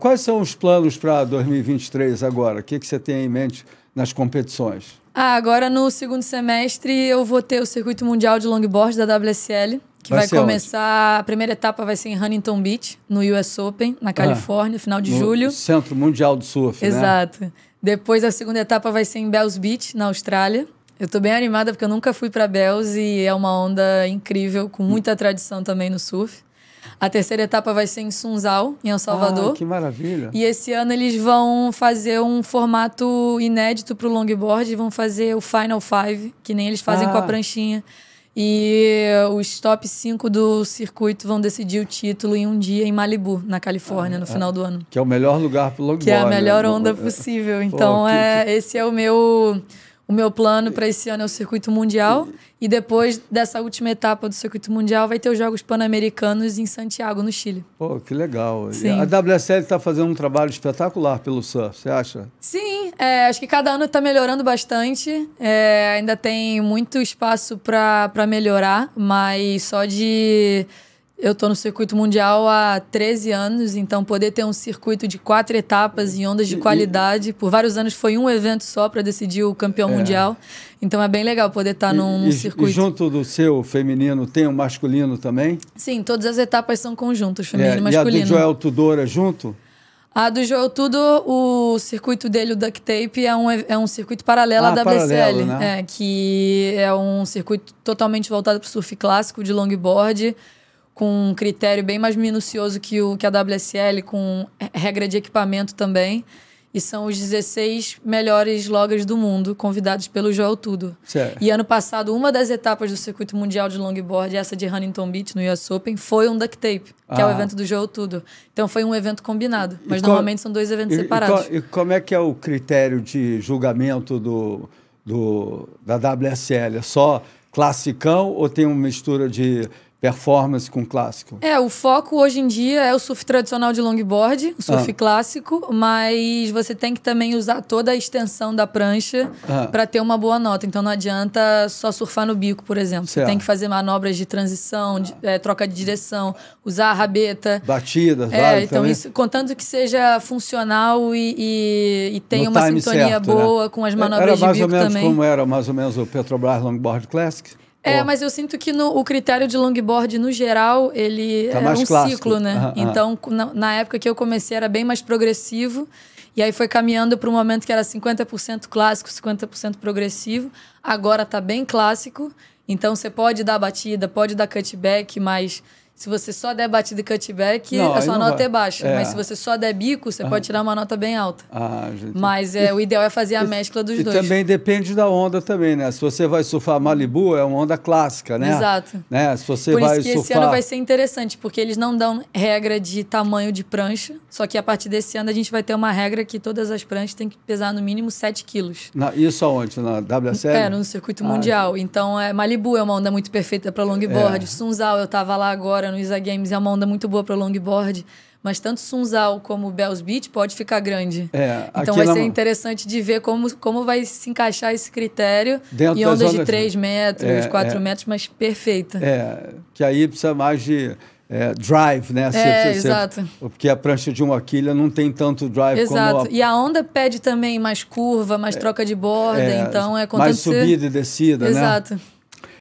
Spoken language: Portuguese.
Quais são os planos para 2023 agora? O que, que você tem em mente nas competições? Ah, agora no segundo semestre eu vou ter o Circuito Mundial de Longboard da WSL, que vai, vai começar. Onde? A primeira etapa vai ser em Huntington Beach, no US Open, na ah. Califórnia, ah, final de julho. Centro Mundial do Surf. Né? Exato. Né? Depois a segunda etapa vai ser em Bells Beach, na Austrália. Eu tô bem animada porque eu nunca fui para Bells e é uma onda incrível, com hum. muita tradição também no surf. A terceira etapa vai ser em Sunzal, em El Salvador. Ah, que maravilha! E esse ano eles vão fazer um formato inédito para o longboard, vão fazer o Final Five, que nem eles fazem ah. com a ah. pranchinha. E os top 5 do circuito vão decidir o título em um dia em Malibu, na Califórnia, ah, no final é, do ano. Que é o melhor lugar para o longboard. Que é a né? melhor onda possível. Então, Pô, que, é, que... esse é o meu o meu plano para esse ano é o circuito mundial e depois dessa última etapa do circuito mundial vai ter os Jogos Pan-Americanos em Santiago, no Chile. Pô, que legal. Sim. A WSL está fazendo um trabalho espetacular pelo surf, você acha? Sim, é, acho que cada ano está melhorando bastante. É, ainda tem muito espaço para melhorar, mas só de eu estou no circuito mundial há 13 anos, então poder ter um circuito de quatro etapas em ondas de qualidade, por vários anos foi um evento só para decidir o campeão é. mundial. Então é bem legal poder estar tá num e, circuito. E junto do seu feminino tem o um masculino também? Sim, todas as etapas são conjuntos, é, feminino é, e masculino. E a do Joel Tudor é junto? A do Joel Tudor, o circuito dele, o Duct Tape, é um, é um circuito paralelo ah, à WCL, paralelo, né? é, que é um circuito totalmente voltado para o surf clássico de longboard com um critério bem mais minucioso que o que a WSL, com regra de equipamento também. E são os 16 melhores loggers do mundo, convidados pelo Joel Tudo. Certo. E ano passado, uma das etapas do circuito mundial de longboard, essa de Huntington Beach no US Open, foi um duct tape, que ah. é o ah. evento do Joel Tudo. Então foi um evento combinado, mas e normalmente qual, são dois eventos e, separados. E, qual, e, como é que é o critério de julgamento do, do da WSL? É só classicão ou tem uma mistura de performance com clássico? É, o foco hoje em dia é o surf tradicional de longboard, o surf ah. clássico, mas você tem que também usar toda a extensão da prancha ah. para ter uma boa nota. Então não adianta só surfar no bico, por exemplo. Certo. Você tem que fazer manobras de transição, de, é, troca de direção, usar a rabeta. Batidas, é, vale, então também. isso, contanto que seja funcional e, e, e tenha no uma sintonia certo, né? boa né? com as é, manobras de bico também. Era mais ou menos como era mais ou menos o Petrobras Longboard Classic? É, mas eu sinto que no, o critério de longboard, no geral, ele tá é um clássico. ciclo, né? Uhum. Então, na, na, época que eu comecei, era bem mais progressivo. E aí foi caminhando para um momento que era 50% clássico, 50% progressivo. Agora tá bem clássico. Então, você pode dar batida, pode dar cutback, mas se você só der batida e cutback, não, a sua nota vai. é baixa. É. Mas se você só der bico, você ah. pode tirar uma nota bem alta. Ah, gente. Mas é, e, o ideal é fazer a e, mescla dos e dois. E também depende da onda também, né? Se você vai surfar Malibu, é uma onda clássica, né? Exato. Né? Se você Por vai isso que surfar... esse ano vai ser interessante, porque eles não dão regra de tamanho de prancha, só que a partir desse ano a gente vai ter uma regra que todas as pranchas têm que pesar no mínimo 7 quilos. Na, isso aonde? Na WSL? É, no circuito ah. mundial. Então, é, Malibu é uma onda muito perfeita para longboard. É. Sunzal, eu tava lá agora no Isa Games é uma onda muito boa para longboard, mas tanto Sunzal como Bells Beach pode ficar grande. É, então vai ser interessante de ver como, como vai se encaixar esse critério Dentro em ondas, de 3 né? metros, é, 4 é, metros, mas perfeita. É, que aí precisa mais de é, drive, né? É, você, você, exato. porque a prancha de uma quilha não tem tanto drive exato. como a... E a onda pede também mais curva, mais é, troca de borda, é, então é... Mais subida e descida, exato. né? Exato.